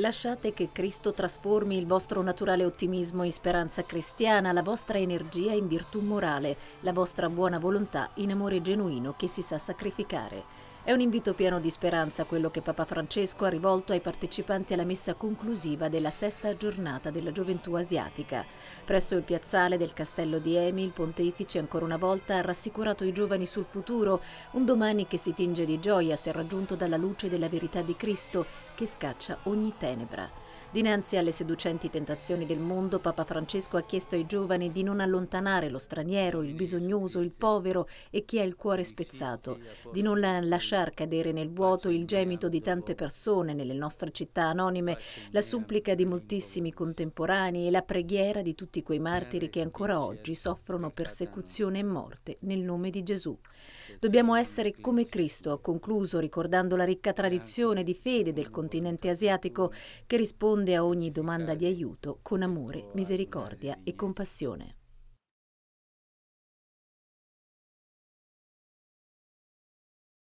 Lasciate che Cristo trasformi il vostro naturale ottimismo in speranza cristiana, la vostra energia in virtù morale, la vostra buona volontà in amore genuino che si sa sacrificare. È un invito pieno di speranza quello che Papa Francesco ha rivolto ai partecipanti alla messa conclusiva della sesta giornata della gioventù asiatica. Presso il piazzale del castello di Emi, il pontefice ancora una volta ha rassicurato i giovani sul futuro, un domani che si tinge di gioia se raggiunto dalla luce della verità di Cristo che scaccia ogni tenebra. Dinanzi alle seducenti tentazioni del mondo, Papa Francesco ha chiesto ai giovani di non allontanare lo straniero, il bisognoso, il povero e chi ha il cuore spezzato, di non lasciare lasciar cadere nel vuoto il gemito di tante persone nelle nostre città anonime, la supplica di moltissimi contemporanei e la preghiera di tutti quei martiri che ancora oggi soffrono persecuzione e morte nel nome di Gesù. Dobbiamo essere come Cristo, ha concluso ricordando la ricca tradizione di fede del continente asiatico che risponde a ogni domanda di aiuto con amore, misericordia e compassione.